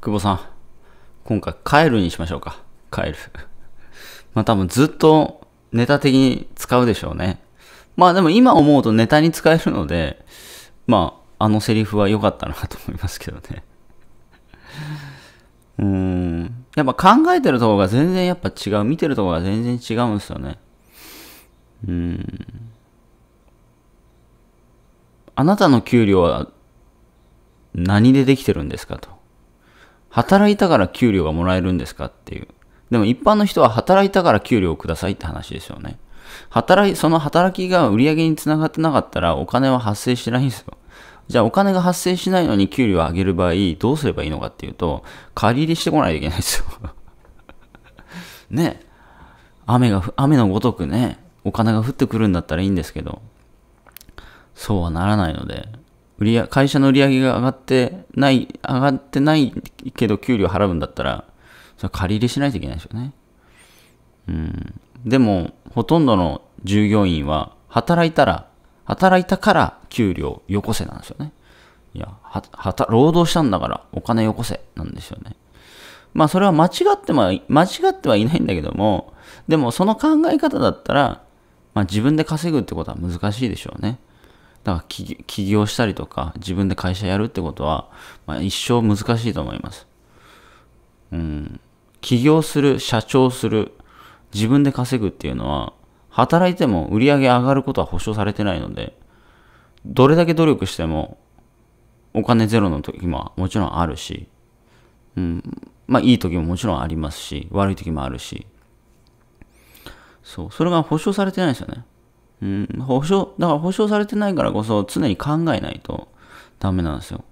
久保さん、今回帰るにしましょうか。帰る。まあ多分ずっとネタ的に使うでしょうね。まあでも今思うとネタに使えるので、まああのセリフは良かったなと思いますけどね。うーん。やっぱ考えてるとこが全然やっぱ違う。見てるとこが全然違うんですよね。うーん。あなたの給料は何でできてるんですかと。働いたから給料がもらえるんですかっていう。でも一般の人は働いたから給料をくださいって話ですよね。働い、その働きが売り上げにつながってなかったらお金は発生しないんですよ。じゃあお金が発生しないのに給料を上げる場合、どうすればいいのかっていうと、借り入れしてこないといけないですよ。ね。雨が、雨のごとくね、お金が降ってくるんだったらいいんですけど、そうはならないので、売り会社の売り上げが上がってない、上がってないけど給料払うんだったら、それ借り入れしないといけないですよね。うん。でも、ほとんどの従業員は、働いたら、働いたから給料よこせなんですよね。いや、は、は労働したんだからお金よこせなんですよね。まあそれは間違っても、間違ってはいないんだけども、でもその考え方だったら、まあ自分で稼ぐってことは難しいでしょうね。だから起起業したりとか、自分で会社やるってことは、まあ、一生難しいと思います。うん。起業する、社長する、自分で稼ぐっていうのは、働いても売り上げ上がることは保証されてないので、どれだけ努力しても、お金ゼロの時ももちろんあるし、うん、まあいい時ももちろんありますし、悪い時もあるし、そう、それが保証されてないですよね。うん、保証、だから保証されてないからこそ常に考えないとダメなんですよ。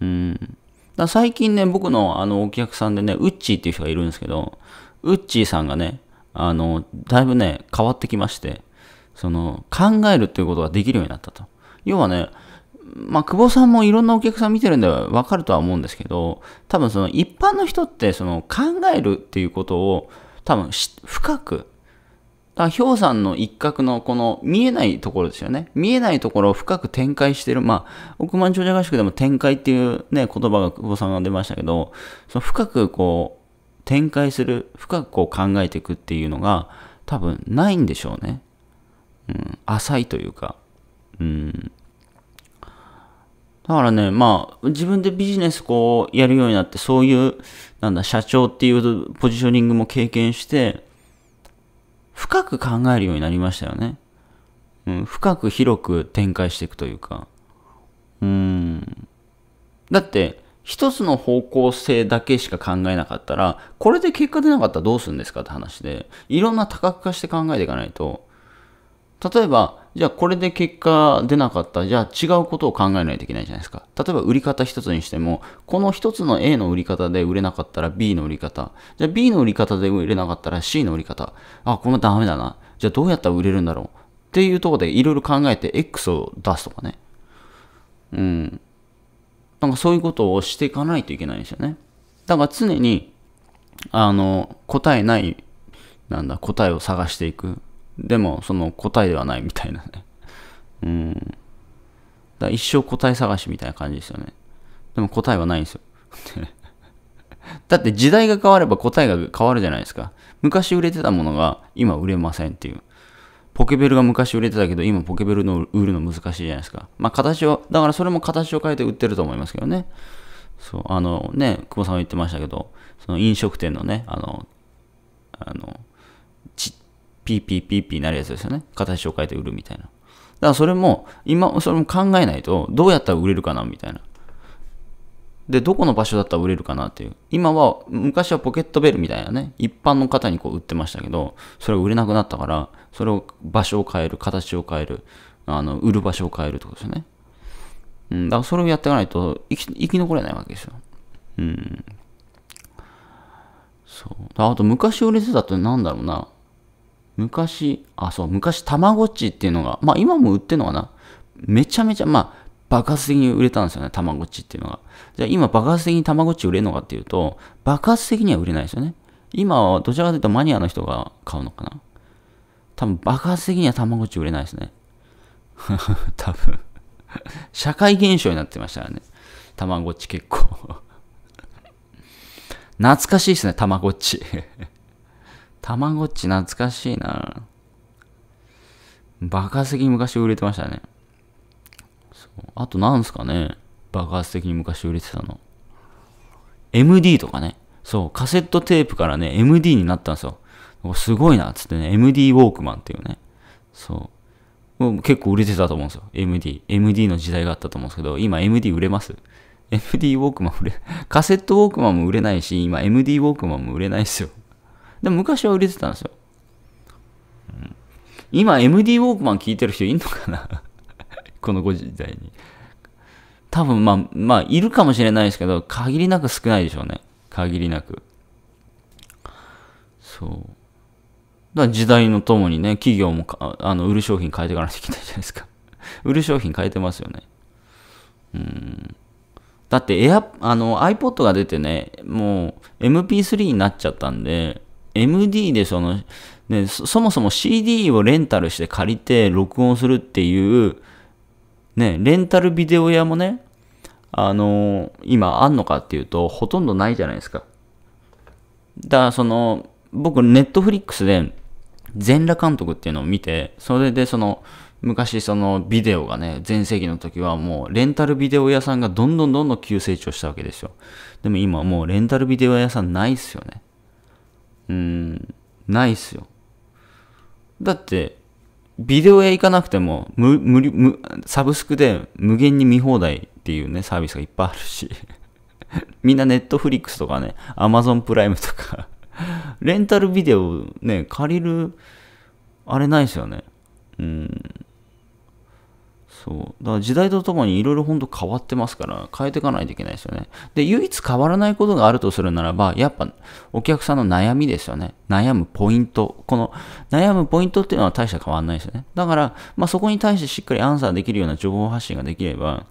うん。だ最近ね、僕のあのお客さんでね、ウッチーっていう人がいるんですけど、ウッチーさんがね、あの、だいぶね、変わってきまして、その、考えるっていうことができるようになったと。要はね、まあ、久保さんもいろんなお客さん見てるんでわかるとは思うんですけど、多分その一般の人ってその考えるっていうことを多分深くだから氷山の一角のこの見えないところですよね。見えないところを深く展開してる。まあ、億万長者合宿でも展開っていうね、言葉が久保さんが出ましたけど、その深くこう、展開する、深くこう考えていくっていうのが多分ないんでしょうね。うん、浅いというか。うん。だからね、まあ、自分でビジネスこうやるようになって、そういう、なんだ、社長っていうポジショニングも経験して、深く考えるようになりましたよね。うん、深く広く展開していくというか。うん。だって、一つの方向性だけしか考えなかったら、これで結果出なかったらどうするんですかって話で、いろんな多角化して考えていかないと。例えば、じゃあこれで結果出なかった、じゃあ違うことを考えないといけないじゃないですか。例えば売り方一つにしても、この一つの A の売り方で売れなかったら B の売り方、じゃあ B の売り方で売れなかったら C の売り方、あ、これダメだな。じゃあどうやったら売れるんだろうっていうところでいろいろ考えて X を出すとかね。うん。なんかそういうことをしていかないといけないんですよね。だから常に、あの、答えない、なんだ、答えを探していく。でも、その答えではないみたいなね。うん。だ一生答え探しみたいな感じですよね。でも答えはないんですよ。だって時代が変われば答えが変わるじゃないですか。昔売れてたものが今売れませんっていう。ポケベルが昔売れてたけど、今ポケベルの売るの難しいじゃないですか。まあ形を、だからそれも形を変えて売ってると思いますけどね。そう、あのね、久保さんが言ってましたけど、その飲食店のね、あの、あの、ちっピーピーピーピーなるやつですよね。形を変えて売るみたいな。だからそれも、今、それも考えないと、どうやったら売れるかなみたいな。で、どこの場所だったら売れるかなっていう。今は、昔はポケットベルみたいなね、一般の方にこう売ってましたけど、それが売れなくなったから、それを場所を変える、形を変える、あの、売る場所を変えるってことですよね。うん、だからそれをやっていかないと生き、生き残れないわけですよ。うん。そう。あと昔売れてたってなんだろうな。昔、あ、そう、昔、たまごっちっていうのが、まあ今も売ってるのかなめちゃめちゃ、まあ、爆発的に売れたんですよね、たまごっちっていうのが。じゃあ今爆発的にたまごっち売れるのかっていうと、爆発的には売れないですよね。今はどちらかというとマニアの人が買うのかな。多分爆発的にはたまごっち売れないですね。多分社会現象になってましたからね。たまごっち結構懐かしいですね、たまごっちたまごっち懐かしいな爆発的に昔売れてましたね。そう。あと何すかね爆発的に昔売れてたの。MD とかね。そう、カセットテープからね、MD になったんですよ。すごいな、つってね、MD ウォークマンっていうね。そう。もう結構売れてたと思うんですよ。MD。MD の時代があったと思うんですけど、今 MD 売れます ?MD ウォークマン売れ、カセットウォークマンも売れないし、今 MD ウォークマンも売れないですよ。でも昔は売れてたんですよ。うん、今 MD ウォークマン聞いてる人いんのかな このご時代に。多分まあ、まあ、いるかもしれないですけど、限りなく少ないでしょうね。限りなく。そう。だから時代のともにね、企業もあの売る商品変えていかなきゃいけないじゃないですか。売る商品変えてますよね。うん。だってエア、あの iPod が出てね、もう MP3 になっちゃったんで、MD でその、ね、そもそも CD をレンタルして借りて録音するっていう、ね、レンタルビデオ屋もね、あの今あんのかっていうと、ほとんどないじゃないですか。だからその、僕、ネットフリックスで、全裸監督っていうのを見て、それでその、昔そのビデオがね、全盛期の時はもうレンタルビデオ屋さんがどんどんどんどん急成長したわけですよ。でも今もうレンタルビデオ屋さんないっすよね。うん、ないっすよ。だって、ビデオ屋行かなくても、無、無理、無、サブスクで無限に見放題っていうね、サービスがいっぱいあるし。みんなネットフリックスとかね、アマゾンプライムとかレンタルビデオね、借りる、あれないですよね。うん。そう。だから時代とともにいろいろ本当変わってますから、変えていかないといけないですよね。で、唯一変わらないことがあるとするならば、やっぱお客さんの悩みですよね。悩むポイント。この悩むポイントっていうのは大した変わらないですよね。だから、まあ、そこに対してしっかりアンサーできるような情報発信ができれば、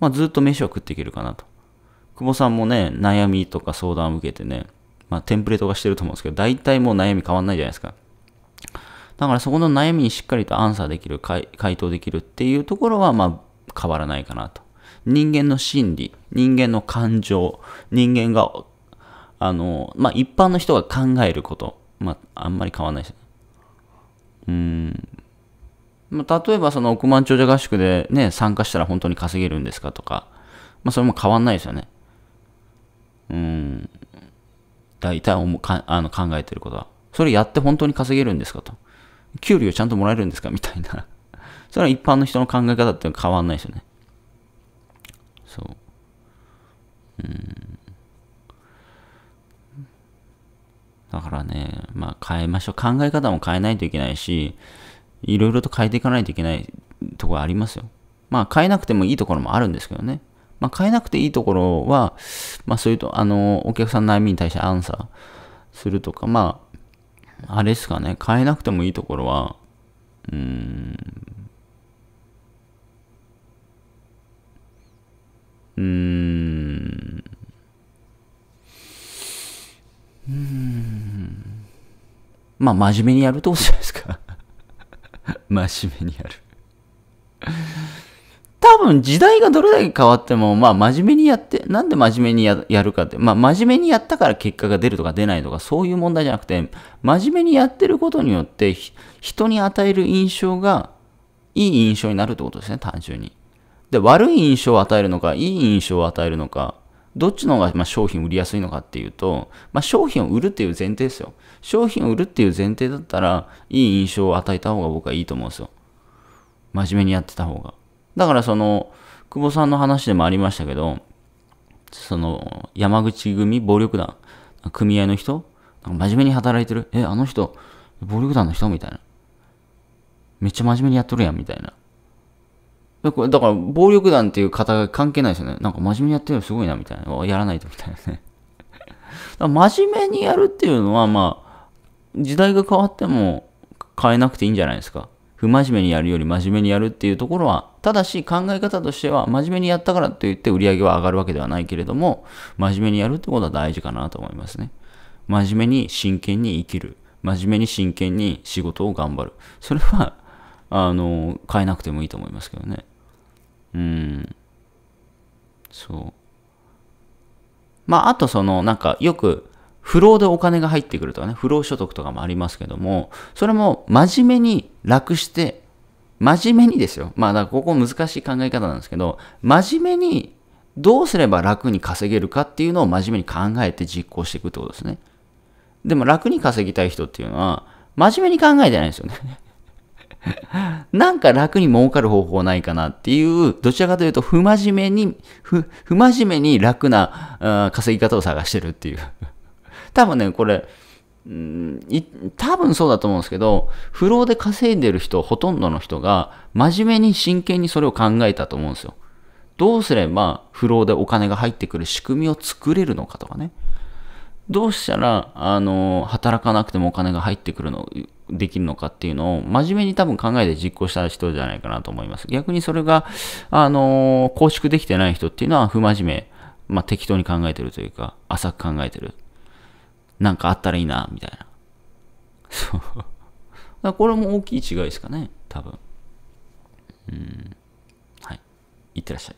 まあ、ずっと飯を食っていけるかなと。久保さんもね、悩みとか相談を受けてね、まあ、テンプレートがしてると思うんですけど、大体もう悩み変わんないじゃないですか。だからそこの悩みにしっかりとアンサーできる、回答できるっていうところは、まあ、変わらないかなと。人間の心理、人間の感情、人間が、あの、まあ、一般の人が考えること、まあ、あんまり変わらないです。うん。まあ、例えばその億万長者合宿でね、参加したら本当に稼げるんですかとか、まあ、それも変わんないですよね。うん。大体おかあの考えてることは。それやって本当に稼げるんですかと。給料ちゃんともらえるんですかみたいな。それは一般の人の考え方って変わんないですよね。そう。うん。だからね、まあ変えましょう。考え方も変えないといけないし、いろいろと変えていかないといけないところありますよ。まあ変えなくてもいいところもあるんですけどね。まあ変えなくていいところは、まあそういうと、あの、お客さんの悩みに対してアンサーするとか、まああれですかね、変えなくてもいいところは、うーん、うーん、うーん、まあ、真面目にやるってことじゃないですか。真面目にやる分時代がどれだけ変わっても、まあ真面目にやって、なんで真面目にやるかって、まあ真面目にやったから結果が出るとか出ないとかそういう問題じゃなくて、真面目にやってることによって人に与える印象がいい印象になるってことですね、単純に。で、悪い印象を与えるのか、いい印象を与えるのか、どっちの方がま商品売りやすいのかっていうと、まあ、商品を売るっていう前提ですよ。商品を売るっていう前提だったら、いい印象を与えた方が僕はいいと思うんですよ。真面目にやってた方が。だからその、久保さんの話でもありましたけど、その、山口組暴力団、組合の人、真面目に働いてる。え、あの人、暴力団の人みたいな。めっちゃ真面目にやっとるやん、みたいな。だから、暴力団っていう方が関係ないですよね。なんか真面目にやってるのすごいな、みたいな。やらないと、みたいなね。真面目にやるっていうのは、まあ、時代が変わっても変えなくていいんじゃないですか。不真面目にやるより真面目にやるっていうところは、ただし考え方としては、真面目にやったからといって売り上げは上がるわけではないけれども、真面目にやるってことは大事かなと思いますね。真面目に真剣に生きる。真面目に真剣に仕事を頑張る。それは、あの、変えなくてもいいと思いますけどね。うん。そう。まあ、あとその、なんかよく、不労でお金が入ってくるとかね、不労所得とかもありますけども、それも真面目に楽して、真面目にですよ。まあだからここ難しい考え方なんですけど、真面目にどうすれば楽に稼げるかっていうのを真面目に考えて実行していくってことですね。でも楽に稼ぎたい人っていうのは、真面目に考えてないんですよね。なんか楽に儲かる方法ないかなっていう、どちらかというと不真面目に、不、不真面目に楽な、稼ぎ方を探してるっていう多分ね、これ、うん、多分そうだと思うんですけど、不労で稼いでる人、ほとんどの人が、真面目に真剣にそれを考えたと思うんですよ。どうすれば不労でお金が入ってくる仕組みを作れるのかとかね。どうしたら、あの、働かなくてもお金が入ってくるの、できるのかっていうのを、真面目に多分考えて実行した人じゃないかなと思います。逆にそれが、あの、構築できてない人っていうのは、不真面目、まあ、適当に考えてるというか、浅く考えてるなんかあったらいいな、みたいな。そう。これも大きい違いですかね、多分。うん。はい。いってらっしゃい。